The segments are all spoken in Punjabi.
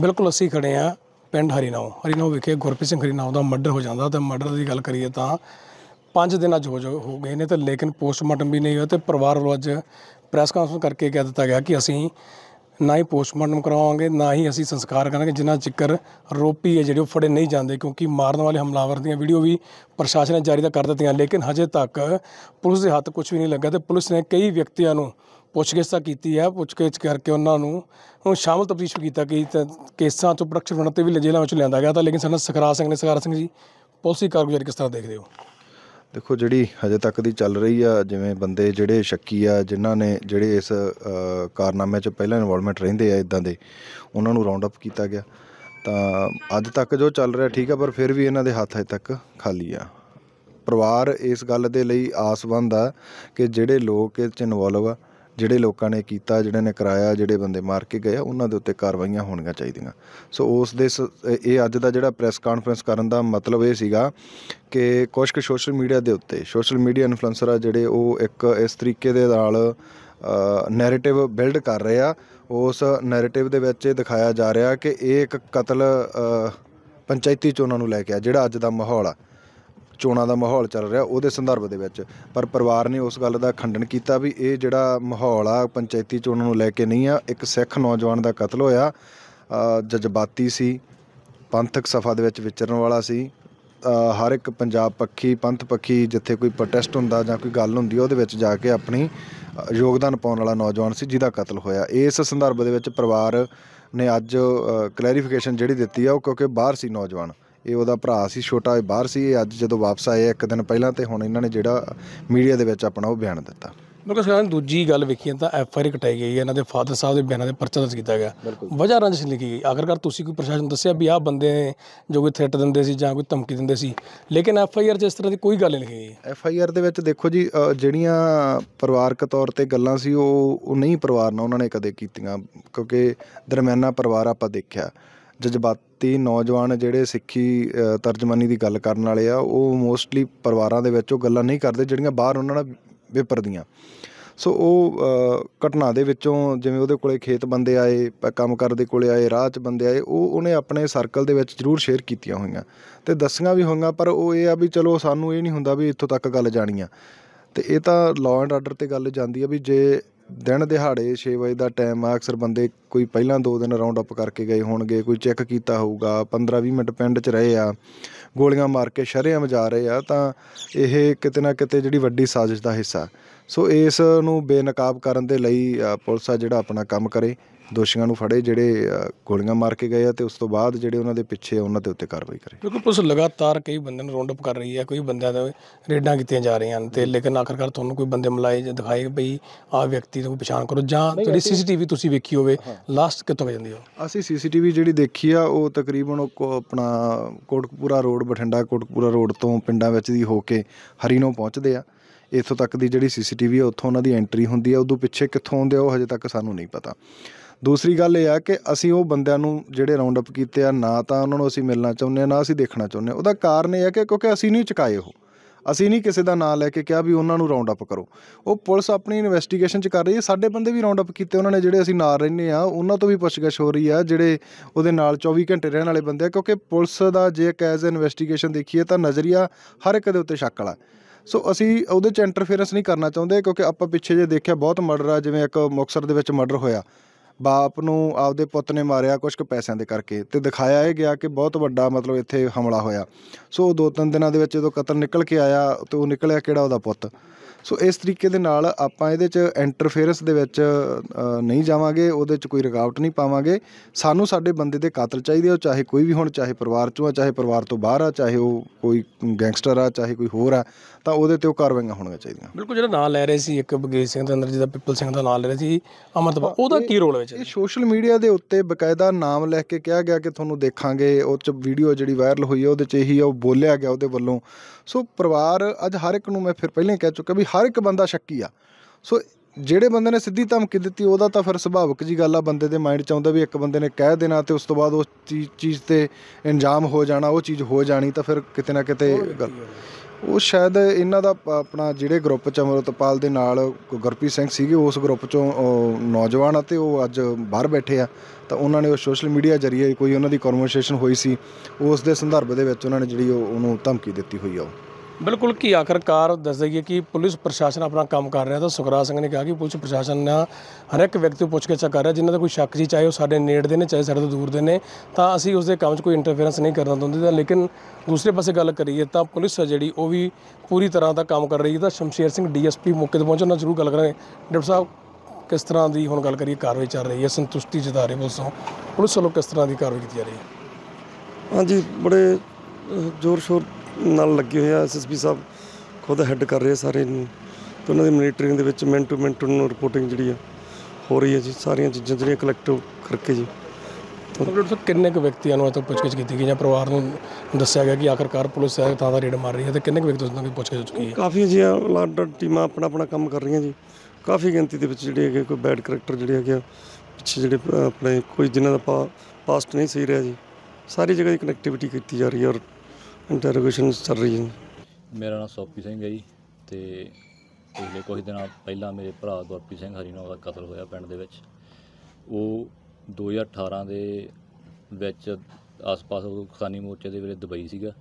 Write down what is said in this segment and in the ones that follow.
ਬਿਲਕੁਲ ਅਸੀਂ ਖੜੇ ਆ ਪਿੰਡ ਹਰੀਨਾਉ ਹਰੀਨਾਉ ਵਿਖੇ ਗੁਰਪ੍ਰੀਤ ਸਿੰਘ ਹਰੀਨਾਉ ਦਾ ਮਰਡਰ ਹੋ ਜਾਂਦਾ ਤੇ ਮਰਡਰ ਦੀ ਗੱਲ ਕਰੀਏ ਤਾਂ 5 ਦਿਨ ਅੱਜ ਹੋ ਹੋ ਗਏ ਨੇ ਤੇ ਲੇਕਿਨ ਪੋਸਟਮਾਰਟਮ ਵੀ ਨਹੀਂ ਹੋਇਆ ਤੇ ਪਰਿਵਾਰ ਵੱਲੋਂ ਅੱਜ ਪ੍ਰੈਸ ਕਾਨਫਰੰਸ ਕਰਕੇ ਕਹਿ ਦਿੱਤਾ ਗਿਆ ਕਿ ਅਸੀਂ ਨਾ ਹੀ ਪੋਸਟਮਾਰਟਮ ਕਰਾਵਾਂਗੇ ਨਾ ਹੀ ਅਸੀਂ ਸੰਸਕਾਰ ਕਰਾਂਗੇ ਜਿੰਨਾ ਚਿੱਕਰ ਰੋਪੀ ਹੈ ਜਿਹੜੇ ਉਹ ਫੜੇ ਨਹੀਂ ਜਾਂਦੇ ਕਿਉਂਕਿ ਮਾਰਨ ਵਾਲੇ ਹਮਲਾਵਰ ਦੀਆਂ ਵੀਡੀਓ ਵੀ ਪ੍ਰਸ਼ਾਸਨ ਨੇ ਜਾਰੀ ਤਾਂ ਕਰ ਦਿੱਤੀਆਂ ਲੇਕਿਨ ਹਜੇ ਤੱਕ ਪੁਲਿਸ ਦੇ ਹੱਥ ਕੁਝ ਵੀ ਨਹੀਂ ਲੱਗਾ ਤੇ ਪੁਲਿਸ ਨੇ ਕਈ ਵਿਅਕਤੀਆਂ ਨੂੰ ਪੁੱਛਗਿੱਛ ਤਾਂ ਕੀਤੀ ਹੈ ਪੁੱਛਗਿੱਛ ਕਰਕੇ ਉਹਨਾਂ ਨੂੰ ਉਹ ਸ਼ਾਮਲ ਤਫਤੀਸ਼ ਕੀਤਾ ਕਿ ਕੇਸਾਂ ਤੋਂ ਪ੍ਰੋਡਕਸ਼ਨ ਬਣਨ ਤੇ ਵੀ ਜੇਲ੍ਹਾਂ ਵਿੱਚ ਲਿਆਂਦਾ ਗਿਆ ਤਾਂ ਲੇਕਿਨ ਸਨ ਸਖਰਾ ਸਿੰਘ ਨੇ ਸਖਰਾ ਸਿੰਘ ਜੀ ਪੁਲਿਸੀ ਕਾਰਗੁਜ਼ਾਰੀ ਕਿਸ ਤਰ੍ਹਾਂ ਦੇਖਦੇ ਹੋ ਦੇਖੋ ਜਿਹੜੀ ਹਜੇ ਤੱਕ ਦੀ ਚੱਲ ਰਹੀ ਆ ਜਿਵੇਂ ਬੰਦੇ ਜਿਹੜੇ ਸ਼ੱਕੀ ਆ ਜਿਨ੍ਹਾਂ ਨੇ ਜਿਹੜੇ ਇਸ ਕਾਰਨਾਮੇ 'ਚ ਪਹਿਲਾਂ ਇਨਵੋਲਵਮੈਂਟ ਰਹਿੰਦੇ ਆ ਇਦਾਂ ਦੇ ਉਹਨਾਂ ਨੂੰ ਰਾਉਂਡ ਅਪ ਕੀਤਾ ਗਿਆ ਤਾਂ ਅੱਜ ਤੱਕ ਜੋ ਚੱਲ ਰਿਹਾ ਠੀਕ ਆ ਪਰ ਫਿਰ ਵੀ ਇਹਨਾਂ ਦੇ ਹੱਥ ਹਜੇ ਤੱਕ ਖਾਲੀ ਆ ਪਰਿਵਾਰ ਇਸ ਗੱਲ ਦੇ ਲਈ ਆਸਵੰਦ ਆ ਕਿ ਜਿਹੜੇ ਲੋਕ ਇਸ 'ਚ ਇਨਵੋਲਵ ਆ ਜਿਹੜੇ ਲੋਕਾਂ ਨੇ ਕੀਤਾ ਜਿਹੜੇ ਨੇ ਕਰਾਇਆ ਜਿਹੜੇ ਬੰਦੇ ਮਾਰ ਕੇ ਗਏ ਉਹਨਾਂ ਦੇ ਉੱਤੇ ਕਾਰਵਾਈਆਂ ਹੋਣੀਆਂ ਚਾਹੀਦੀਆਂ ਸੋ ਉਸ ਦੇ ਇਹ ਅੱਜ ਦਾ ਜਿਹੜਾ ਪ੍ਰੈਸ ਕਾਨਫਰੰਸ ਕਰਨ ਦਾ ਮਤਲਬ ਇਹ ਸੀਗਾ ਕਿ ਕੁਝ ਕੁ ਸੋਸ਼ਲ ਮੀਡੀਆ ਦੇ ਉੱਤੇ ਸੋਸ਼ਲ ਮੀਡੀਆ ਇਨਫਲੂਐਂਸਰ ਆ ਜਿਹੜੇ ਉਹ ਇੱਕ ਇਸ ਤਰੀਕੇ ਦੇ ਨਾਲ ਨੈਰੇਟਿਵ ਬਿਲਡ ਕਰ ਰਹੇ ਆ ਉਸ ਨੈਰੇਟਿਵ ਦੇ ਵਿੱਚ ਇਹ ਦਿਖਾਇਆ ਜਾ ਰਿਹਾ ਕਿ ਇਹ ਇੱਕ ਕਤਲ ਪੰਚਾਇਤੀ ਚੋਣਾਂ ਨੂੰ ਲੈ ਕੇ ਆ ਜਿਹੜਾ ਅੱਜ ਦਾ ਮਾਹੌਲ ਆ ਚੋਣਾਂ ਦਾ ਮਾਹੌਲ ਚੱਲ ਰਿਹਾ ਉਹਦੇ ਸੰਦਰਭ ਦੇ ਵਿੱਚ ਪਰ ਪਰਿਵਾਰ ਨੇ ਉਸ ਗੱਲ ਦਾ ਖੰਡਨ ਕੀਤਾ ਵੀ ਇਹ ਜਿਹੜਾ ਮਾਹੌਲ ਆ ਪੰਚਾਇਤੀ ਚੋਣਾਂ ਨੂੰ ਲੈ ਕੇ ਨਹੀਂ ਆ ਇੱਕ ਸਿੱਖ ਨੌਜਵਾਨ ਦਾ ਕਤਲ ਹੋਇਆ ਜਜ਼ਬਾਤੀ ਸੀ ਪੰਥਕ ਸਫਾ ਦੇ ਵਿੱਚ ਵਿਚਰਨ ਵਾਲਾ ਸੀ ਹਰ ਇੱਕ ਪੰਜਾਬ ਪੱਖੀ ਪੰਥ ਪੱਖੀ ਜਿੱਥੇ ਕੋਈ ਪ੍ਰੋਟੈਸਟ ਹੁੰਦਾ ਜਾਂ ਕੋਈ ਗੱਲ ਹੁੰਦੀ ਉਹਦੇ ਵਿੱਚ ਜਾ ਕੇ ਆਪਣੀ ਯੋਗਦਾਨ ਪਾਉਣ ਵਾਲਾ ਨੌਜਵਾਨ ਸੀ ਜਿਹਦਾ ਕਤਲ ਹੋਇਆ ਇਸ ਸੰਦਰਭ ਦੇ ਵਿੱਚ ਪਰਿਵਾਰ ਨੇ ਅੱਜ ਕਲੈਰੀਫਿਕੇਸ਼ਨ ਜਿਹੜੀ ਦਿੱਤੀ ਆ ਉਹ ਕਿਉਂਕਿ ਬਾਹਰ ਸੀ ਨੌਜਵਾਨ ਇਹ ਉਹਦਾ ਭਰਾ ਸੀ ਛੋਟਾ ਇਹ ਬਾਹਰ ਸੀ ਇਹ ਅੱਜ ਜਦੋਂ ਵਾਪਸ ਆਏ ਇੱਕ ਦਿਨ ਪਹਿਲਾਂ ਤੇ ਹੁਣ ਇਹਨਾਂ ਨੇ ਜਿਹੜਾ ਮੀਡੀਆ ਦੇ ਵਿੱਚ ਆਪਣਾ ਉਹ ਬਿਆਨ ਦਿੱਤਾ ਲੋਕਾਂ ਸਰ ਦੂਜੀ ਗੱਲ ਵੇਖੀ ਤਾਂ ਐਫ ਆਈ ਆਰ ਕਟਾਈ ਗਈ ਹੈ ਇਹਨਾਂ ਦੇ ਫਾਦਰ ਸਾਹਿਬ ਦੇ ਬਿਆਨਾਂ ਦੇ ਪਰਚਾ ਦਰਜ ਕੀਤਾ ਗਿਆ ਵਜ੍ਹਾ ਰੰਜਿਸ਼ ਲਿਖੀ ਗਈ ਆਖਰਕਾਰ ਤੁਸੀਂ ਕੋਈ ਪ੍ਰਸ਼ਾਸਨ ਦੱਸਿਆ ਵੀ ਆਹ ਬੰਦੇ ਜੋ ਕੋਈ ਥ੍ਰੈਟ ਦਿੰਦੇ ਸੀ ਜਾਂ ਕੋਈ ਧਮਕੀ ਦਿੰਦੇ ਸੀ ਲੇਕਿਨ ਐਫ ਆਈ ਆਰ ਜਿਸ ਤਰ੍ਹਾਂ ਦੀ ਕੋਈ ਗੱਲ ਨਹੀਂ ਲਿਖੀ ਗਈ ਐਫ ਆਈ ਆਰ ਦੇ ਵਿੱਚ ਦੇਖੋ ਜੀ ਜਿਹੜੀਆਂ ਪਰਿਵਾਰਕ ਤੌਰ ਤੇ ਗੱਲਾਂ ਸੀ ਉਹ ਉਹ ਨਹੀਂ ਪਰਿਵਾਰ ਨਾਲ ਉਹਨਾਂ ਨੇ ਕਦੇ ਕੀਤੀਆਂ ਕਿਉਂਕਿ ਦਰਮਿਆਨਾ ਪਰਿਵਾਰ ਆਪਾਂ ਦੇਖਿਆ ਜਜ਼ਬਾਤੀ ਨੌਜਵਾਨ ਜਿਹੜੇ ਸਿੱਖੀ ਤਰਜਮਾਨੀ ਦੀ ਗੱਲ ਕਰਨ ਵਾਲੇ ਆ ਉਹ ਮੋਸਟਲੀ ਪਰਿਵਾਰਾਂ ਦੇ ਵਿੱਚ ਉਹ ਗੱਲਾਂ ਨਹੀਂ ਕਰਦੇ ਜਿਹੜੀਆਂ ਬਾਹਰ ਉਹਨਾਂ ਨਾਲ ਵਿਪਰਦੀਆਂ ਸੋ ਉਹ ਘਟਨਾ ਦੇ ਵਿੱਚੋਂ ਜਿਵੇਂ ਉਹਦੇ ਕੋਲੇ ਖੇਤ ਬੰਦੇ ਆਏ ਕੰਮ ਕਰਦੇ ਕੋਲੇ ਆਏ ਰਾਹ 'ਚ ਬੰਦੇ ਆਏ ਉਹ ਉਹਨੇ ਆਪਣੇ ਸਰਕਲ ਦੇ ਵਿੱਚ ਜ਼ਰੂਰ ਸ਼ੇਅਰ ਕੀਤੀਆਂ ਹੋਈਆਂ ਤੇ ਦੱਸੀਆਂ ਵੀ ਹੋਈਆਂ ਪਰ ਉਹ ਇਹ ਆ ਵੀ ਚਲੋ ਸਾਨੂੰ ਇਹ ਨਹੀਂ ਹੁੰਦਾ ਵੀ ਇੱਥੋਂ ਤੱਕ ਗੱਲ ਜਾਣੀ ਆ ਤੇ ਇਹ ਤਾਂ ਲਾਅ ਐਂਡ ਆਰਡਰ ਤੇ ਗੱਲ ਜਾਂਦੀ ਆ ਵੀ ਜੇ ਦਿਨ ਦਿਹਾੜੇ 6 ਵਜੇ ਦਾ ਟਾਈਮ ਆ ਅਕਸਰ ਬੰਦੇ ਕੋਈ ਪਹਿਲਾਂ ਦੋ ਦਿਨ ਰਾਉਂਡ ਅਪ ਕਰਕੇ ਗਏ ਹੋਣਗੇ ਕੋਈ ਚੈੱਕ ਕੀਤਾ ਹੋਊਗਾ 15-20 ਮਿੰਟ ਪਿੰਡ 'ਚ ਰਹੇ ਆ ਗੋਲੀਆਂ ਮਾਰ ਕੇ ਸ਼ਰੇਆਮ ਜਾ ਰਹੇ ਆ ਤਾਂ ਇਹ ਕਿਤੇ ਨਾ ਕਿਤੇ ਜਿਹੜੀ ਵੱਡੀ ਸਾਜ਼ਿਸ਼ ਦਾ ਹਿੱਸਾ ਸੋ ਇਸ ਨੂੰ ਬੇਨਕਾਬ ਕਰਨ ਦੇ ਲਈ ਪੁਲਿਸ ਆ ਜਿਹੜਾ ਆਪਣਾ ਕੰਮ ਕਰੇ ਦੋਸ਼ੀਆਂ ਨੂੰ ਫੜੇ ਜਿਹੜੇ ਗੋਲੀਆਂ ਮਾਰ ਕੇ ਗਏ ਆ ਤੇ ਉਸ ਤੋਂ ਬਾਅਦ ਜਿਹੜੇ ਉਹਨਾਂ ਦੇ ਪਿੱਛੇ ਉਹਨਾਂ ਦੇ ਉੱਤੇ ਕਾਰਵਾਈ ਕਰੇ ਕਿਉਂਕਿ ਪੁਲਿਸ ਲਗਾਤਾਰ ਕਈ ਬੰਦਿਆਂ ਨੂੰ ਰੌਂਡ ਅਪ ਕਰ ਰਹੀ ਹੈ ਕੋਈ ਬੰਦਿਆਂ ਦੇ ਰੇਡਾਂ ਕੀਤੀਆਂ ਜਾ ਰਹੀਆਂ ਹਨ ਤੇ ਲੇਕਿਨ ਆਖਰਕਾਰ ਤੁਹਾਨੂੰ ਕੋਈ ਬੰਦੇ ਮਿਲਾਏ ਜਾਂ ਦਿਖਾਏ ਭਈ ਆ ਵਿਅਕਤੀ ਨੂੰ ਪਛਾਣ ਕਰੋ ਜਾਂ ਜਿਹੜੀ ਸੀਸੀਟੀਵੀ ਤੁਸੀਂ ਵੇਖੀ ਹੋਵੇ ਲਾਸਟ ਕਿੱਥੋਂ ਜਾਂਦੀ ਹੋ ਅਸੀਂ ਸੀਸੀਟੀਵੀ ਜਿਹੜੀ ਦੇਖੀ ਆ ਉਹ ਤਕਰੀਬਨ ਉਹ ਆਪਣਾ ਕੋਟਕਪੂਰਾ ਰੋਡ ਬਠਿੰਡਾ ਕੋਟਕਪੂਰਾ ਰੋਡ ਤੋਂ ਪਿੰਡਾਂ ਵਿੱਚ ਦੀ ਹੋ ਕੇ ਹਰੀਨੋਂ ਪਹੁੰਚਦੇ ਆ ਇੱਥੋਂ ਤੱਕ ਦੀ ਜਿਹੜੀ ਸੀਸੀਟੀਵੀ ਆ ਉੱਥੋਂ ਉਹਨਾਂ ਦੀ ਐਂਟਰੀ ਹੁੰਦੀ ਆ ਉਦੋਂ ਪਿੱਛੇ ਕਿੱਥੋਂ ਆਉਂਦੇ ਆ ਉਹ ਹਜੇ ਤੱਕ ਸਾਨੂੰ ਨਹੀਂ ਪਤਾ ਦੂਸਰੀ ਗੱਲ ਇਹ ਆ ਕਿ ਅਸੀਂ ਉਹ ਬੰਦਿਆਂ ਨੂੰ ਜਿਹੜੇ ਰਾਉਂਡ ਅਪ ਕੀਤੇ ਆ ਨਾ ਤਾਂ ਉਹਨਾਂ ਨੂੰ ਅਸੀਂ ਮਿਲਣਾ ਚਾਹੁੰਦੇ ਆ ਨਾ ਅਸੀਂ ਦੇਖਣਾ ਚਾਹੁੰਦੇ ਆ ਉਹਦਾ ਕਾਰਨ ਇਹ ਆ ਕਿ ਕਿਉਂਕਿ ਅਸੀਂ ਨਹੀਂ ਚੁਕਾਏ ਉਹ ਅਸੀਂ ਨਹੀਂ ਕਿਸੇ ਦਾ ਨਾਂ ਲੈ ਕੇ ਕਿਹਾ ਵੀ ਉਹਨਾਂ ਨੂੰ ਰਾਉਂਡ ਅਪ ਕਰੋ ਉਹ ਪੁਲਿਸ ਆਪਣੀ ਇਨਵੈਸਟੀਗੇਸ਼ਨ ਚ ਕਰ ਰਹੀ ਹੈ ਸਾਡੇ ਬੰਦੇ ਵੀ ਰਾਉਂਡ ਅਪ ਕੀਤੇ ਉਹਨਾਂ ਨੇ ਜਿਹੜੇ ਅਸੀਂ ਨਾਲ ਰਹਿੰਦੇ ਆ ਉਹਨਾਂ ਤੋਂ ਵੀ ਪੁੱਛਗਛ ਹੋ ਰਹੀ ਆ ਜਿਹੜੇ ਉਹਦੇ ਨਾਲ 24 ਘੰਟੇ ਰਹਿਣ ਵਾਲੇ ਬੰਦੇ ਆ ਕਿਉਂਕਿ ਪੁਲਿਸ ਦਾ ਜੇ ਕੈਜ਼ ਇਨਵੈਸਟੀਗੇਸ਼ਨ ਦੇਖੀਏ ਤਾਂ ਨਜ਼ਰੀਆ ਹਰ ਇੱਕ ਦੇ ਉੱਤੇ ਸ਼ੱਕ ਵਾਲਾ ਸੋ ਅਸੀਂ ਉਹਦੇ ਚ ਇੰਟਰਫੇਰੈਂਸ ਨਹੀਂ ਕਰਨਾ ਚਾਹੁੰਦੇ ਕਿਉਂਕਿ ਆਪਾਂ ਪਿੱਛੇ ਜੇ ਦੇਖਿਆ ਬਹੁਤ ਮਰਡਰ ਆ ਜਿਵੇਂ ਇੱਕ ਮੁਕਸਰ ਦੇ ਵਿੱਚ ਮਰਡਰ ਹੋਇਆ ਬਾਪ ਨੂੰ ਆਪਦੇ ਪੁੱਤ ਨੇ ਮਾਰਿਆ ਕੁਝ ਕੁ ਪੈਸਿਆਂ ਦੇ ਕਰਕੇ ਤੇ ਦਿਖਾਇਆ ਇਹ ਗਿਆ ਕਿ ਬਹੁਤ ਵੱਡਾ ਮਤਲਬ ਇੱਥੇ ਹਮਲਾ ਹੋਇਆ ਸੋ ਦੋ ਤਿੰਨ ਦਿਨਾਂ ਦੇ ਵਿੱਚ ਜਦੋਂ ਕਤਲ ਨਿਕਲ ਕੇ ਆਇਆ ਤੇ ਉਹ ਨਿਕਲਿਆ ਕਿਹੜਾ ਉਹਦਾ ਪੁੱਤ ਸੋ ਇਸ ਤਰੀਕੇ ਦੇ ਨਾਲ ਆਪਾਂ ਇਹਦੇ 'ਚ ਇੰਟਰਫੇਰੈਂਸ ਦੇ ਵਿੱਚ ਨਹੀਂ ਜਾਵਾਂਗੇ ਉਹਦੇ 'ਚ ਕੋਈ ਰੁਕਾਵਟ ਨਹੀਂ ਪਾਵਾਂਗੇ ਸਾਨੂੰ ਸਾਡੇ ਬੰਦੇ ਦੇ ਕਾਤਲ ਚਾਹੀਦੇ ਉਹ ਚਾਹੇ ਕੋਈ ਵੀ ਹੋਣ ਚਾਹੇ ਪਰਿਵਾਰ 'ਚੋਂ ਆ ਚਾਹੇ ਪਰਿਵਾਰ ਤੋਂ ਬਾਹਰ ਆ ਚਾਹੇ ਉਹ ਕੋਈ ਗੈਂਗਸਟਰ ਆ ਚਾਹੇ ਕੋਈ ਹੋਰ ਆ ਤਾਂ ਉਹਦੇ ਤੇ ਉਹ ਕਾਰਵਾਈਆਂ ਹੋਣੀਆਂ ਚਾਹੀਦੀਆਂ ਬਿਲਕੁਲ ਜਿਹੜਾ ਨਾਂ ਲੈ ਰਹੇ ਸੀ ਇੱਕ ਬਗੇਸ਼ ਸਿੰਘ ਦੇ ਅੰਦਰ ਜਿਹਦਾ ਪਿੱਪਲ ਸਿੰਘ ਦਾ ਨਾਂ ਲੈ ਰਹੇ ਸੀ ਅਮਰਤਪਾਲ ਉਹਦਾ ਕੀ ਰੋਲ ਵਿੱਚ ਇਹ ਸੋਸ਼ਲ ਮੀਡੀਆ ਦੇ ਉੱਤੇ ਬਕਾਇਦਾ ਨਾਮ ਲਿਖ ਕੇ ਕਿਹਾ ਗਿਆ ਕਿ ਤੁਹਾਨੂੰ ਦੇਖਾਂਗੇ ਉਹ ਚ ਵੀਡੀਓ ਜਿਹੜੀ ਵਾਇਰਲ ਹੋਈ ਹੈ ਉਹਦੇ ਚ ਇਹੀ ਉਹ ਬੋਲਿਆ ਗਿਆ ਉਹਦੇ ਵੱਲੋਂ ਸੋ ਪਰਿਵਾਰ ਅੱਜ ਹਰ ਇੱਕ ਨੂੰ ਮੈਂ ਫਿਰ ਪਹਿਲਾਂ ਕਹਿ ਚੁੱਕਾ ਵੀ ਹਰ ਇੱਕ ਬੰਦਾ ਸ਼ੱਕੀ ਆ ਸੋ ਜਿਹੜੇ ਬੰਦੇ ਨੇ ਸਿੱਧੀ ਧਮਕੀ ਦਿੱਤੀ ਉਹਦਾ ਤਾਂ ਫਿਰ ਸੁਭਾਵਿਕ ਜੀ ਗੱਲ ਆ ਬੰਦੇ ਦੇ ਮਾਈਂਡ 'ਚ ਆਉਂਦਾ ਵੀ ਇੱਕ ਬੰਦੇ ਨੇ ਕਹਿ ਦੇਣਾ ਤੇ ਉਸ ਤੋਂ ਬਾਅਦ ਉਸ ਚੀਜ਼ ਤੇ ਇੰਜਾਮ ਹੋ ਜਾਣਾ ਉਹ ਚੀਜ਼ ਹੋ ਜਾਣੀ ਤਾਂ ਫਿਰ ਕਿਤੇ ਨਾ ਕਿਤੇ ਗੱਲ ਉਹ ਸ਼ਾਇਦ ਇਹਨਾਂ ਦਾ ਆਪਣਾ ਜਿਹੜੇ ਗਰੁੱਪ ਚ ਅਮਰਤਪਾਲ ਦੇ ਨਾਲ ਗੁਰਪ੍ਰੀਤ ਸਿੰਘ ਸੀਗੇ ਉਸ ਗਰੁੱਪ ਚੋਂ ਨੌਜਵਾਨ ਅਤੇ ਉਹ ਅੱਜ ਬਾਹਰ ਬੈਠੇ ਆ ਤਾਂ ਉਹਨਾਂ ਨੇ ਉਹ ਸੋਸ਼ਲ ਮੀਡੀਆ ਜ਼ਰੀਏ ਕੋਈ ਉਹਨਾਂ ਦੀ ਕਨਵਰਸੇਸ਼ਨ ਹੋਈ ਸੀ ਉਸ ਦੇ ਸੰਦਰਭ ਦੇ ਵਿੱਚ ਉਹਨਾਂ ਨੇ ਜਿਹੜੀ ਉਹਨੂੰ ਧਮਕੀ ਦਿੱਤੀ ਹੋਈ ਆ ਉਹ ਬਿਲਕੁਲ ਕੀ ਆਖਰਕਾਰ ਦੱਸ ਦਈਏ ਕਿ ਪੁਲਿਸ ਪ੍ਰਸ਼ਾਸਨ ਆਪਣਾ ਕੰਮ ਕਰ ਰਿਹਾ ਤਾਂ ਸੁਖਰਾ ਸਿੰਘ ਨੇ ਕਿਹਾ ਕਿ ਪੁਲਿਸ ਪ੍ਰਸ਼ਾਸਨ ਨੇ ਹਰ ਇੱਕ ਵਿਅਕਤੀ ਨੂੰ ਪੁੱਛ ਕੇ ਚੈੱਕ ਕਰ ਰਿਹਾ ਜਿਨ੍ਹਾਂ ਦਾ ਕੋਈ ਸ਼ੱਕ ਜੀ ਚਾਹੇ ਉਹ ਸਾਡੇ ਨੇੜ ਦੇ ਨੇ ਚਾਹੇ ਸਾਡੇ ਤੋਂ ਦੂਰ ਦੇ ਨੇ ਤਾਂ ਅਸੀਂ ਉਸ ਦੇ ਕੰਮ 'ਚ ਕੋਈ ਇੰਟਰਫੇਰੈਂਸ ਨਹੀਂ ਕਰਨਾ ਚਾਹੁੰਦੇ ਤਾਂ ਲੇਕਿਨ ਦੂਸਰੇ ਪਾਸੇ ਗੱਲ ਕਰੀਏ ਤਾਂ ਪੁਲਿਸ ਜਿਹੜੀ ਉਹ ਵੀ ਪੂਰੀ ਤਰ੍ਹਾਂ ਦਾ ਕੰਮ ਕਰ ਰਹੀ ਹੈ ਤਾਂ ਸ਼ਮਸ਼ੇਰ ਸਿੰਘ ਡੀਐਸਪੀ ਮੌਕੇ ਤੇ ਪਹੁੰਚਣਾ ਜ਼ਰੂਰ ਗੱਲ ਕਰਾਂਗੇ ਡਿਪਟੀ ਸਾਹਿਬ ਕਿਸ ਤਰ੍ਹਾਂ ਦੀ ਹੁਣ ਗੱਲ ਕਰੀਏ ਕਾਰਵਾਈ ਚੱਲ ਰਹੀ ਹੈ ਸੰਤੁਸ਼ਟੀ ਜਤਾ ਰਹੇ ਪੁਲਿਸੋਂ ਪੁਲਿਸ ਵੱਲੋਂ ਕਿਸ ਤਰ੍ਹਾਂ ਦੀ ਕਾਰਵਾਈ ਕੀਤੀ ਜਾ ਰਹੀ ਹੈ ਹਾਂਜੀ ਬੜੇ ਜ਼ੋਰ ਸ਼ੋਰ ਨਾਲ ਲੱਗੇ ਹੋਏ ਆ ਐਸਐਸਪੀ ਸਾਹਿਬ ਖੁਦ ਹੈੱਡ ਕਰ ਰਹੇ ਸਾਰੇ ਨੂੰ ਤੇ ਉਹਨਾਂ ਦੀ ਮੋਨੀਟਰਿੰਗ ਦੇ ਵਿੱਚ ਮਿੰਟ ਟੂ ਮਿੰਟ ਨੂੰ ਰਿਪੋਰਟਿੰਗ ਜਿਹੜੀ ਆ ਹੋ ਰਹੀ ਹੈ ਜੀ ਸਾਰੀਆਂ ਚੀਜ਼ਾਂ ਜਿਹੜੀਆਂ ਕਲੈਕਟਿਵ ਕਰਕੇ ਜੀ ਕੰਪਲੀਟ ਸਾਹਿਬ ਕਿੰਨੇ ਕੁ ਵਿਅਕਤੀਆਂ ਨੂੰ ਅੱਜ ਤੱਕ ਪੁੱਛਗਿੱਛ ਕੀਤੀ ਗਈ ਜਾਂ ਪਰਿਵਾਰ ਨੂੰ ਦੱਸਿਆ ਗਿਆ ਕਿ ਆਖਰਕਾਰ ਪੁਲਿਸ ਹੈ ਥਾਂ ਦਾ ਰੇਡ ਮਾਰ ਰਹੀ ਹੈ ਤੇ ਕਿੰਨੇ ਕੁ ਵਿਅਕਤੀਆਂ ਨੂੰ ਪੁੱਛਗਿੱਛ ਚੁੱਕੀ ਹੈ ਕਾਫੀ ਜੀ ਲਾਡਰ ਟੀਮਾਂ ਆਪਣਾ ਆਪਣਾ ਕੰਮ ਕਰ ਰਹੀਆਂ ਜੀ ਕਾਫੀ ਗਿਣਤੀ ਦੇ ਵਿੱਚ ਜਿਹੜੇ ਹੈਗੇ ਕੋਈ ਬੈਡ ਕੈਰੈਕਟਰ ਜਿਹੜੇ ਹੈਗੇ ਪਿੱਛੇ ਜਿਹੜੇ ਆਪਣੇ ਕੋਈ ਜਿਨ੍ਹਾਂ ਦਾ ਪਾਸਟ ਨਹੀਂ ਸਹੀ ਰਿਹਾ ਜੀ ਸਾਰੀ ਜਗ੍ਹਾ ਦੀ ਕਨੈਕਟੀਵਿਟੀ ਕੀਤੀ ਜਾ ਰਹੀ ਹੈ ਔਰ ਇੰਟਰੋਗੇਸ਼ਨ ਚੱਲ ਰਹੀ ਹੈ ਮੇਰਾ ਨਾਮ ਸੋਪੀ ਸਿੰਘ ਹੈ ਜੀ ਤੇ ਪਿਛਲੇ ਕੁਝ ਦਿਨਾਂ ਪਹਿਲਾਂ ਮੇਰੇ ਭਰਾ ਗੁਰਪ੍ਰੀਤ ਸਿੰਘ ਹਰੀਨੋ ਦਾ ਕਤਲ ਹੋਇਆ ਪਿੰਡ ਦੇ ਵਿੱਚ ਉਹ 2018 ਦੇ ਵਿੱਚ ਆਸ-ਪਾਸ ਉਹ ਕਿਸਾਨੀ ਮੋਰਚੇ ਦੇ ਵੇਲੇ ਦੁਬਈ ਸੀਗਾ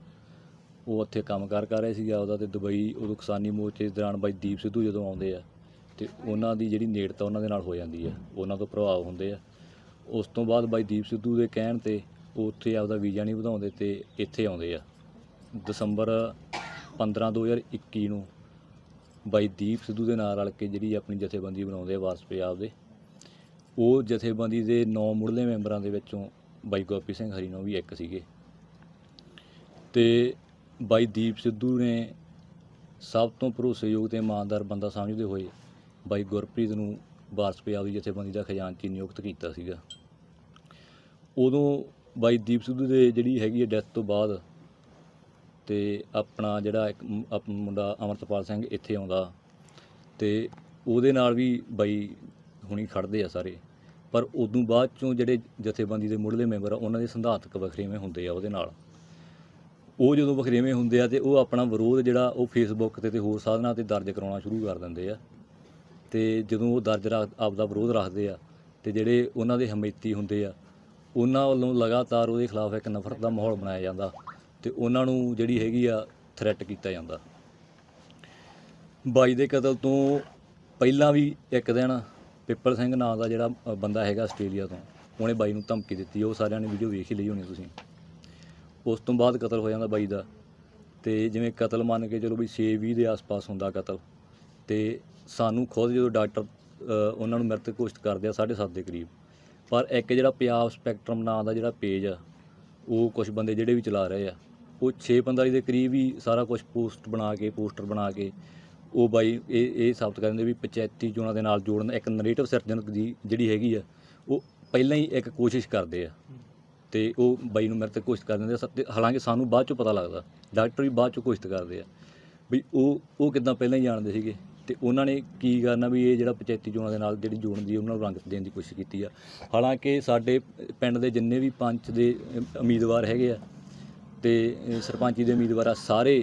ਉਹ ਉੱਥੇ ਕੰਮਕਾਰ ਕਰ ਰਿਹਾ ਸੀਗਾ ਉਹਦਾ ਤੇ ਦੁਬਈ ਉਦੋਂ ਕਿਸਾਨੀ ਮੋਰਚੇ ਦੇ ਦੌਰਾਨ ਬਾਈ ਦੀਪ ਸਿੱਧੂ ਜਦੋਂ ਆਉਂਦੇ ਆ ਤੇ ਉਹਨਾਂ ਦੀ ਜਿਹੜੀ ਨੇੜਤਾ ਉਹਨਾਂ ਦੇ ਨਾਲ ਹੋ ਜਾਂਦੀ ਆ ਉਹਨਾਂ ਤੋਂ ਪ੍ਰਭਾਵ ਹੁੰਦੇ ਆ ਉਸ ਤੋਂ ਬਾਅਦ ਬਾਈ ਦੀਪ ਸਿੱਧੂ ਦੇ ਕਹਿਣ ਤੇ ਉਹ ਉੱਥੇ ਆਪਦਾ ਵੀਜ਼ਾ ਨਹੀਂ ਵਧਾਉਂਦੇ ਤੇ ਇੱਥੇ ਆਉਂਦੇ ਆ ਦਸੰਬਰ 15 2021 ਨੂੰ ਬਾਈ ਦੀਪ ਸਿੱਧੂ ਦੇ ਨਾਲ ਰਲ ਕੇ ਜਿਹੜੀ ਆਪਣੀ ਜਥੇਬੰਦੀ ਬਣਾਉਂਦੇ ਆ ਵਾਰਸ ਪੰਜਾਬ ਦੇ ਉਹ ਜਥੇਬੰਦੀ ਦੇ 9 ਮੁੱਢਲੇ ਮੈਂਬਰਾਂ ਦੇ ਵਿੱਚੋਂ ਬਾਈ ਗੋਪੀ ਸਿੰਘ ਹਰੀਨੋ ਵੀ ਇੱਕ ਸੀਗੇ ਤੇ ਬਾਈ ਦੀਪ ਸਿੱਧੂ ਨੇ ਸਭ ਤੋਂ ਭਰੋਸੇਯੋਗ ਤੇ ਇਮਾਨਦਾਰ ਬੰਦਾ ਸਮਝਦੇ ਹੋਏ ਬਾਈ ਗੁਰਪ੍ਰੀਤ ਨੂੰ ਵਾਰਸ ਪੰਜਾਬ ਦੀ ਜਥੇਬੰਦੀ ਦਾ ਖਜ਼ਾਨਚੀ ਨਿਯੁਕਤ ਕੀਤਾ ਸੀਗਾ ਉਦੋਂ ਬਾਈ ਦੀਪ ਸਿੱਧੂ ਦੇ ਜਿਹੜੀ ਹੈਗੀ ਹੈ ਡੈਥ ਤੋਂ ਬਾਅਦ ਤੇ ਆਪਣਾ ਜਿਹੜਾ ਇੱਕ ਮੁੰਡਾ ਅਮਰਤਪਾਲ ਸਿੰਘ ਇੱਥੇ ਆਉਂਦਾ ਤੇ ਉਹਦੇ ਨਾਲ ਵੀ ਬਾਈ ਹੁਣੀ ਖੜਦੇ ਆ ਸਾਰੇ ਪਰ ਉਦੋਂ ਬਾਅਦ ਚੋਂ ਜਿਹੜੇ ਜਥੇਬੰਦੀ ਦੇ ਮੁੱਢਲੇ ਮੈਂਬਰ ਆ ਉਹਨਾਂ ਦੇ ਸੰਧਾਤਕ ਵਖਰੇਵੇਂ ਹੁੰਦੇ ਆ ਉਹਦੇ ਨਾਲ ਉਹ ਜਦੋਂ ਵਖਰੇਵੇਂ ਹੁੰਦੇ ਆ ਤੇ ਉਹ ਆਪਣਾ ਵਿਰੋਧ ਜਿਹੜਾ ਉਹ ਫੇਸਬੁੱਕ ਤੇ ਤੇ ਹੋਰ ਸਾਧਨਾਂ ਤੇ ਦਰਜ ਕਰਾਉਣਾ ਸ਼ੁਰੂ ਕਰ ਦਿੰਦੇ ਆ ਤੇ ਜਦੋਂ ਉਹ ਦਰਜ ਆਪਦਾ ਵਿਰੋਧ ਰੱਖਦੇ ਆ ਤੇ ਜਿਹੜੇ ਉਹਨਾਂ ਦੇ ਹਮੇਤੀ ਹੁੰਦੇ ਆ ਉਹਨਾਂ ਵੱਲੋਂ ਲਗਾਤਾਰ ਉਹਦੇ ਖਿਲਾਫ ਇੱਕ ਨਫ਼ਰਤ ਦਾ ਮਾਹੌਲ ਬਣਾਇਆ ਜਾਂਦਾ ਤੇ ਉਹਨਾਂ ਨੂੰ ਜਿਹੜੀ ਹੈਗੀ ਆ ਥ੍ਰੈਟ ਕੀਤਾ ਜਾਂਦਾ ਬਾਈ ਦੇ ਕਤਲ ਤੋਂ ਪਹਿਲਾਂ ਵੀ ਇੱਕ ਦਿਨ ਪੇਪਰ ਸਿੰਘ ਨਾਂ ਦਾ ਜਿਹੜਾ ਬੰਦਾ ਹੈਗਾ ਆਸਟ੍ਰੇਲੀਆ ਤੋਂ ਉਹਨੇ ਬਾਈ ਨੂੰ ਧਮਕੀ ਦਿੱਤੀ ਉਹ ਸਾਰਿਆਂ ਨੇ ਵੀਡੀਓ ਵੇਖ ਹੀ ਲਈ ਹੋਣੀ ਤੁਸੀਂ ਉਸ ਤੋਂ ਬਾਅਦ ਕਤਲ ਹੋ ਜਾਂਦਾ ਬਾਈ ਦਾ ਤੇ ਜਿਵੇਂ ਕਤਲ ਮੰਨ ਕੇ ਚਲੋ ਵੀ 6-20 ਦੇ ਆਸ-ਪਾਸ ਹੁੰਦਾ ਕਤਲ ਤੇ ਸਾਨੂੰ ਖੁਦ ਜਦੋਂ ਡਾਕਟਰ ਉਹਨਾਂ ਨੂੰ ਮਰਤ ਕੋਸ਼ਟ ਕਰਦੇ ਆ 7:30 ਦੇ ਕਰੀਬ ਪਰ ਇੱਕ ਜਿਹੜਾ ਪੰਜਾਬ ਸਪੈਕਟ੍ਰਮ ਨਾਂ ਦਾ ਜਿਹੜਾ ਪੇਜ ਆ ਉਹ ਕੁਝ ਬੰਦੇ ਜਿਹੜੇ ਵੀ ਚਲਾ ਰਹੇ ਆ ਉਹ 6:45 ਦੇ ਕਰੀਬ ਹੀ ਸਾਰਾ ਕੁਝ ਪੋਸਟ ਬਣਾ ਕੇ ਪੋਸਟਰ ਬਣਾ ਕੇ ਉਹ ਬਾਈ ਇਹ ਇਹ ਸਾਬਤ ਕਰ ਦਿੰਦੇ ਵੀ ਪੰਚਾਇਤੀ ਚੋਣਾਂ ਦੇ ਨਾਲ ਜੋੜਨ ਇੱਕ ਨੈਰੇਟਿਵ ਸਿਰਜਣ ਦੀ ਜਿਹੜੀ ਹੈਗੀ ਆ ਉਹ ਪਹਿਲਾਂ ਹੀ ਇੱਕ ਕੋਸ਼ਿਸ਼ ਕਰਦੇ ਆ ਤੇ ਉਹ ਬਾਈ ਨੂੰ ਮੇਰੇ ਤੇ ਕੋਸ਼ਿਸ਼ ਕਰ ਦਿੰਦੇ ਹਾਲਾਂਕਿ ਸਾਨੂੰ ਬਾਅਦ ਚੋਂ ਪਤਾ ਲੱਗਦਾ ਡਾਕਟਰ ਵੀ ਬਾਅਦ ਚੋਂ ਕੋਸ਼ਿਸ਼ ਕਰਦੇ ਆ ਵੀ ਉਹ ਉਹ ਕਿਦਾਂ ਪਹਿਲਾਂ ਹੀ ਜਾਣਦੇ ਸੀਗੇ ਤੇ ਉਹਨਾਂ ਨੇ ਕੀ ਕਰਨਾ ਵੀ ਇਹ ਜਿਹੜਾ ਪੰਚਾਇਤੀ ਚੋਣਾਂ ਦੇ ਨਾਲ ਜਿਹੜੀ ਜੋੜਨ ਦੀ ਉਹਨਾਂ ਨੂੰ ਰੰਗ ਦੇਣ ਦੀ ਕੋਸ਼ਿਸ਼ ਕੀਤੀ ਆ ਹਾਲਾਂਕਿ ਸਾਡੇ ਪਿੰਡ ਦੇ ਜਿੰਨੇ ਵੀ ਪੰਚ ਦੇ ਉਮੀਦਵਾਰ ਹੈਗੇ ਆ ਤੇ ਸਰਪੰਚੀ ਦੇ ਉਮੀਦਵਾਰਾ ਸਾਰੇ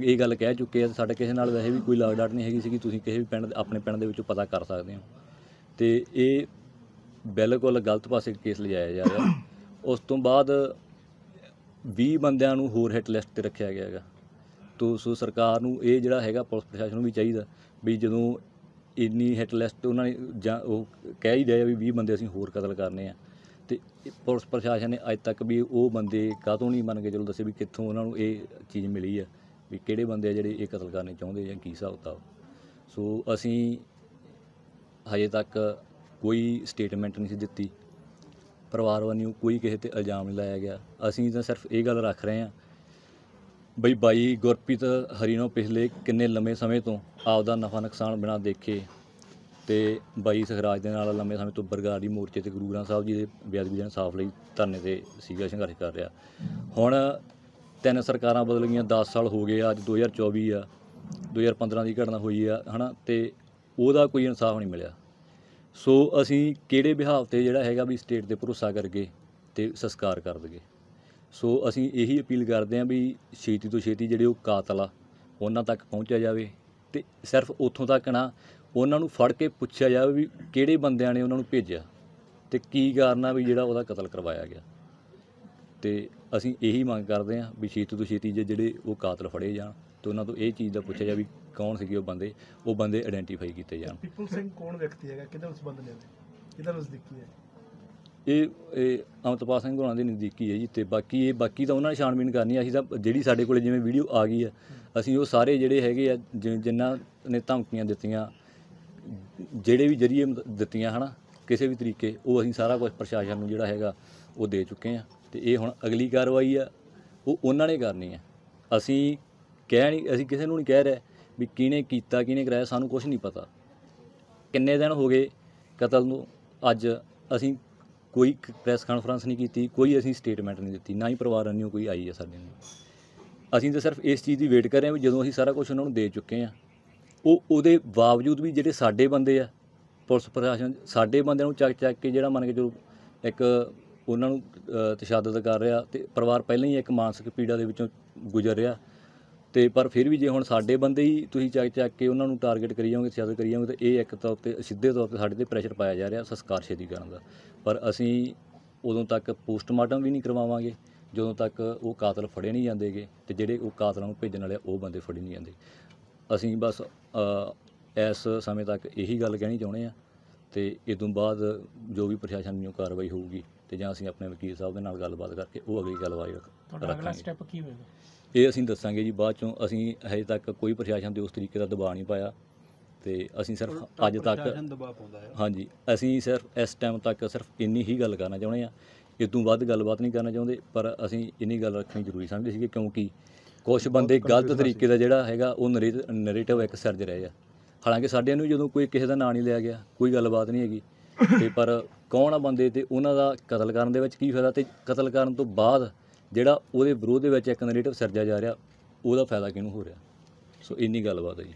ਇਹ ਗੱਲ ਕਹਿ ਚੁੱਕੇ ਆ ਸਾਡੇ ਕਿਸੇ ਨਾਲ ਵੈਸੇ ਵੀ ਕੋਈ ਲਾਗਡਾਟ ਨਹੀਂ ਹੈਗੀ ਸੀਗੀ ਤੁਸੀਂ ਕਿਸੇ ਵੀ ਪਿੰਡ ਆਪਣੇ ਪਿੰਡ ਦੇ ਵਿੱਚੋਂ ਪਤਾ ਕਰ ਸਕਦੇ ਹੋ ਤੇ ਇਹ ਬਿਲਕੁਲ ਗਲਤ ਪਾਸੇ ਕੇਸ ਲਿਜਾਇਆ ਜਾ ਰਿਹਾ ਉਸ ਤੋਂ ਬਾਅਦ 20 ਬੰਦਿਆਂ ਨੂੰ ਹੋਰ ਹਿੱਟ ਲਿਸਟ ਤੇ ਰੱਖਿਆ ਗਿਆ ਹੈਗਾ ਤੋਂ ਸੋ ਸਰਕਾਰ ਨੂੰ ਇਹ ਜਿਹੜਾ ਹੈਗਾ ਪੁਲਿਸ ਪ੍ਰਸ਼ਾਸਨ ਨੂੰ ਵੀ ਚਾਹੀਦਾ ਵੀ ਜਦੋਂ ਇੰਨੀ ਹਿੱਟ ਲਿਸਟ ਉਹਨਾਂ ਨੇ ਉਹ ਕਹਿ ਹੀ ਦਿਆ ਵੀ 20 ਬੰਦੇ ਅਸੀਂ ਹੋਰ ਕਤਲ ਕਰਨੇ ਆ ਤੇ ਪੁਲਿਸ ਪ੍ਰਸ਼ਾਸਨ ਨੇ ਅੱਜ ਤੱਕ ਵੀ ਉਹ ਬੰਦੇ ਤੋਂ ਨਹੀਂ ਮੰਨ ਕੇ ਚਲੋ ਦੱਸੇ ਵੀ ਕਿੱਥੋਂ ਉਹਨਾਂ ਨੂੰ ਇਹ ਚੀਜ਼ ਮਿਲੀ ਆ ਵੀ ਕਿਹੜੇ ਬੰਦੇ ਆ ਜਿਹੜੇ ਇਹ ਕਤਲ ਕਰਨੇ ਚਾਹੁੰਦੇ ਜਾਂ ਕੀ ਹਿਸਾਬ ਕਿਤਾਬ ਸੋ ਅਸੀਂ ਹਜੇ ਤੱਕ ਕੋਈ ਸਟੇਟਮੈਂਟ ਨਹੀਂ ਸੀ ਦਿੱਤੀ ਪਰਿਵਾਰ ਵੱਲੋਂ ਕੋਈ ਕਿਸੇ ਤੇ ਇਲਜ਼ਾਮ ਨਹੀਂ ਲਾਇਆ ਗਿਆ ਅਸੀਂ ਤਾਂ ਸਿਰਫ ਇਹ ਗੱਲ ਰੱਖ ਰਹੇ ਹਾਂ ਬਈ ਬਾਈ ਗੁਰਪ੍ਰੀਤ ਹਰੀਨੋ ਪਿਛਲੇ ਕਿੰਨੇ ਲੰਮੇ ਸਮੇਂ ਤੋਂ ਆਪਦਾ ਨਫਾ ਨੁਕਸਾਨ ਬਿਨਾ ਦੇਖੇ ਤੇ ਬਾਈ ਸਖਰਾਜ ਦੇ ਨਾਲ ਲੰਮੇ ਸਮੇਂ ਤੋਂ ਬਰਗਾੜੀ ਮੋਰਚੇ ਤੇ ਗੁਰੂ ਗ੍ਰੰਥ ਸਾਹਿਬ ਜੀ ਦੇ ਬੇਅਦਬੀ ਦੇ ਇਨਸਾਫ ਲਈ ਧਰਨੇ ਤੇ ਸੀਗਾ ਸੰਘਰਸ਼ ਕਰ ਰਿਹਾ ਹੁਣ ਤਿੰਨ ਸਰਕਾਰਾਂ ਬਦਲ ਗਈਆਂ 10 ਸਾਲ ਹੋ ਗਏ ਆ ਅੱਜ 2024 ਆ 2015 ਦੀ ਘਟਨਾ ਹੋਈ ਆ ਹਨਾ ਤੇ ਉਹਦਾ ਕੋਈ ਇਨਸਾਫ ਨਹੀਂ ਮਿਲਿਆ ਸੋ ਅਸੀਂ ਕਿਹੜੇ ਵਿਹਾਵ ਤੇ ਜਿਹੜਾ ਹੈਗਾ ਵੀ ਸਟੇਟ ਤੇ ਭਰੋਸਾ ਕਰਕੇ ਤੇ ਸੰਸਕਾਰ ਕਰ ਦਗੇ ਸੋ ਅਸੀਂ ਇਹੀ ਅਪੀਲ ਕਰਦੇ ਆਂ ਵੀ ਛੇਤੀ ਤੋਂ ਛੇਤੀ ਜਿਹੜੇ ਉਹ ਕਾਤਲ ਆ ਉਹਨਾਂ ਤੱਕ ਪਹੁੰਚਿਆ ਜਾਵੇ ਤੇ ਸਿਰਫ ਉੱਥੋਂ ਤੱਕ ਨਾ ਉਹਨਾਂ ਨੂੰ ਫੜ ਕੇ ਪੁੱਛਿਆ ਜਾਵੇ ਵੀ ਕਿਹੜੇ ਬੰਦਿਆਂ ਨੇ ਉਹਨਾਂ ਨੂੰ ਭੇਜਿਆ ਤੇ ਕੀ ਕਾਰਨ ਆ ਵੀ ਜਿਹੜਾ ਉਹਦਾ ਕਤਲ ਕਰਵਾਇਆ ਗਿਆ ਤੇ ਅਸੀਂ ਇਹੀ ਮੰਗ ਕਰਦੇ ਹਾਂ ਵੀ ਛੇਤੀ ਤੋਂ ਛੇਤੀ ਜਿਹੜੇ ਉਹ ਕਾਤਲ ਫੜੇ ਜਾਣ ਤੇ ਉਹਨਾਂ ਤੋਂ ਇਹ ਚੀਜ਼ ਦਾ ਪੁੱਛਿਆ ਜਾ ਵੀ ਕੌਣ ਸੀਗੇ ਉਹ ਬੰਦੇ ਉਹ ਬੰਦੇ ਆਇਡੈਂਟੀਫਾਈ ਕੀਤੇ ਜਾਣ ਪੀਪਲ ਸਿੰਘ ਕੌਣ ਵਿਅਕਤੀ ਹੈਗਾ ਕਿਹਦਾ ਉਸ ਬੰਦੇ ਨੇ ਕਿਹਦਾ ਨਜ਼ਦੀਕੀ ਹੈ ਇਹ ਇਹ ਅਮਤਪਾਲ ਸਿੰਘ ਹੋਣਾ ਦੇ ਨਜ਼ਦੀਕੀ ਹੈ ਜੀ ਤੇ ਬਾਕੀ ਇਹ ਬਾਕੀ ਤਾਂ ਉਹਨਾਂ ਨੇ ਛਾਣਬੀਨ ਕਰਨੀ ਆ। ਅਸੀਂ ਤਾਂ ਜਿਹੜੀ ਸਾਡੇ ਕੋਲੇ ਜਿਵੇਂ ਵੀਡੀਓ ਆ ਗਈ ਹੈ ਅਸੀਂ ਉਹ ਸਾਰੇ ਜਿਹੜੇ ਹੈਗੇ ਆ ਜਿ- ਜਿਨ੍ਹਾਂ ਨੇ ਧਮਕੀਆਂ ਦਿੱਤੀਆਂ ਜਿਹੜੇ ਵੀ ਜਰੀਏ ਦਿੱਤੀਆਂ ਹਨ ਕਿਸੇ ਵੀ ਤਰੀਕੇ ਉਹ ਅਸੀਂ ਸਾਰਾ ਕੁਝ ਪ੍ਰਸ਼ਾਸਨ ਨੂੰ ਜਿਹੜਾ ਹੈਗਾ ਉਹ ਦੇ ਚੁੱਕੇ ਆ ਤੇ ਇਹ ਹੁਣ ਅਗਲੀ ਕਾਰਵਾਈ ਆ ਉਹ ਉਹਨਾਂ ਨੇ ਕਰਨੀ ਆ ਅਸੀਂ ਕਹਿ ਨਹੀਂ ਅਸੀਂ ਕਿਸੇ ਨੂੰ ਨਹੀਂ ਕਹਿ ਰਹੇ ਵੀ ਕਿਹਨੇ ਕੀਤਾ ਕਿਹਨੇ ਕਰਾਇਆ ਸਾਨੂੰ ਕੁਝ ਨਹੀਂ ਪਤਾ ਕਿੰਨੇ ਦਿਨ ਹੋ ਗਏ ਕਤਲ ਨੂੰ ਅੱਜ ਅਸੀਂ ਕੋਈ ਪ੍ਰੈਸ ਕਾਨਫਰੰਸ ਨਹੀਂ ਕੀਤੀ ਕੋਈ ਅਸੀਂ ਸਟੇਟਮੈਂਟ ਨਹੀਂ ਦਿੱਤੀ ਨਾ ਹੀ ਪਰਿਵਾਰ ਵਾਲਿਆਂ ਕੋਈ ਆਈ ਹੈ ਸਾਡੇ ਨੂੰ ਅਸੀਂ ਤਾਂ ਸਿਰਫ ਇਸ ਚੀਜ਼ ਦੀ ਵੇਟ ਕਰ ਰਹੇ ਹਾਂ ਵੀ ਜਦੋਂ ਅਸੀਂ ਸਾਰਾ ਕੁਝ ਉਹਨਾਂ ਨੂੰ ਦੇ ਚੁੱਕੇ ਆ ਉਹ ਉਹਦੇ ਬਾਵਜੂਦ ਵੀ ਜਿਹੜੇ ਸਾਡੇ ਬੰਦੇ ਆ ਪੁਲਿਸ ਪ੍ਰਸ਼ਾਸਨ ਸਾਡੇ ਬੰਦਿਆਂ ਨੂੰ ਚੱਕ ਚੱਕ ਕੇ ਜਿਹੜਾ ਮੰਨ ਕੇ ਜਦੋਂ ਇੱਕ ਉਹਨਾਂ ਨੂੰ ਤਸ਼ੱਦਦ ਕਰ ਰਿਹਾ ਤੇ ਪਰਿਵਾਰ ਪਹਿਲਾਂ ਹੀ ਇੱਕ ਮਾਨਸਿਕ ਪੀੜਾ ਦੇ ਵਿੱਚੋਂ ਗੁਜ਼ਰ ਰਿਹਾ ਤੇ ਪਰ ਫਿਰ ਵੀ ਜੇ ਹੁਣ ਸਾਡੇ ਬੰਦੇ ਹੀ ਤੁਸੀਂ ਚੱਕ ਚੱਕ ਕੇ ਉਹਨਾਂ ਨੂੰ ਟਾਰਗੇਟ ਕਰੀ ਜਾਓਗੇ ਸਿਆਸਤ ਕਰੀ ਜਾਓਗੇ ਤਾਂ ਇਹ ਇੱਕ ਤੌਰ ਤੇ ਸਿੱਧੇ ਤੌਰ ਤੇ ਸਾਡੇ ਤੇ ਪ੍ਰੈਸ਼ਰ ਪਾਇਆ ਜਾ ਰਿਹਾ ਸੰਸਕਾਰ ਛੇਦੀ ਕਰਨ ਦਾ ਪਰ ਅਸੀਂ ਉਦੋਂ ਤੱਕ ਪੋਸਟਮਾਰਟਮ ਵੀ ਨਹੀਂ ਕਰਵਾਵਾਂਗੇ ਜਦੋਂ ਤੱਕ ਉਹ ਕਾਤਲ ਫੜੇ ਨਹੀਂ ਜਾਂਦੇਗੇ ਤੇ ਜਿਹੜੇ ਉਹ ਕਾਤਲਾਂ ਨੂੰ ਭੇਜਣ ਵਾਲੇ ਉਹ ਬੰਦੇ ਫੜੇ ਨਹੀਂ ਜਾਂਦੇ ਅਸੀਂ ਬਸ ਇਸ ਸਮੇਂ ਤੱਕ ਇਹੀ ਗੱਲ ਕਹਿਣੀ ਚਾਹੁੰਦੇ ਆ ਤੇ ਇਸ ਤੋਂ ਬਾਅਦ ਜੋ ਵੀ ਪ੍ਰਸ਼ਾਸਨ ਨੂੰ ਕਾਰਵਾਈ ਹੋਊਗੀ ਤੇ ਜਾਂ ਅਸੀਂ ਆਪਣੇ ਵਕੀਲ ਸਾਹਿਬ ਦੇ ਨਾਲ ਗੱਲਬਾਤ ਕਰਕੇ ਉਹ ਅਗਲੀ ਵਾਈ ਰੱਖਾਂਗੇ ਤੁਹਾਡਾ ਅਗਲਾ ਸਟੈਪ ਕੀ ਹੋਵੇਗਾ ਇਹ ਅਸੀਂ ਦੱਸਾਂਗੇ ਜੀ ਬਾਅਦ ਚੋਂ ਅਸੀਂ ਹਜੇ ਤੱਕ ਕੋਈ ਪ੍ਰਸ਼ਾਸਨ ਦੇ ਉਸ ਤਰੀਕੇ ਦਾ ਦਬਾਅ ਨਹੀਂ ਪਾਇਆ ਤੇ ਅਸੀਂ ਸਿਰਫ ਅੱਜ ਤੱਕ ਹਾਂਜੀ ਅਸੀਂ ਸਿਰਫ ਇਸ ਟਾਈਮ ਤੱਕ ਸਿਰਫ ਇੰਨੀ ਹੀ ਗੱਲ ਕਰਨਾ ਚਾਹੁੰਦੇ ਆ ਇਸ ਤੋਂ ਵੱਧ ਗੱਲਬਾਤ ਨਹੀਂ ਕਰਨਾ ਚਾਹੁੰਦੇ ਪਰ ਅਸੀਂ ਇੰਨੀ ਗੱਲ ਰੱਖਣੀ ਜ਼ਰੂਰੀ ਸਮਝਦੇ ਸੀਗੇ ਕਿਉਂਕਿ ਕੁਝ ਬੰਦੇ ਗਲਤ ਤਰੀਕੇ ਦਾ ਜਿਹੜਾ ਹੈਗਾ ਉਹ ਨਰੇਟਿਵ ਇੱਕ ਸਰਜ ਰਹੇ ਆ ਹਾਲਾਂਕਿ ਸਾਡਿਆਂ ਨੂੰ ਜਦੋਂ ਕੋਈ ਕਿਸੇ ਦਾ ਨਾਂ ਨਹੀਂ ਲਿਆ ਗਿਆ ਕੋਈ ਗੱਲਬਾਤ ਨਹੀਂ ਹੈਗੀ ਤੇ ਪਰ ਕੌਣ ਆ ਬੰਦੇ ਤੇ ਉਹਨਾਂ ਦਾ ਕਤਲ ਕਰਨ ਦੇ ਵਿੱਚ ਕੀ ਫਾਇਦਾ ਤੇ ਕਤਲ ਕਰਨ ਤੋਂ ਬਾਅਦ ਜਿਹੜਾ ਉਹਦੇ ਵਿਰੋਧ ਦੇ ਵਿੱਚ ਇੱਕ ਨੈਰੇਟਿਵ ਸਿਰਜਿਆ ਜਾ ਰਿਹਾ ਉਹਦਾ ਫਾਇਦਾ ਕਿਹਨੂੰ ਹੋ ਰਿਹਾ ਸੋ ਇੰਨੀ ਗੱਲਬਾਤ ਹੈ ਜੀ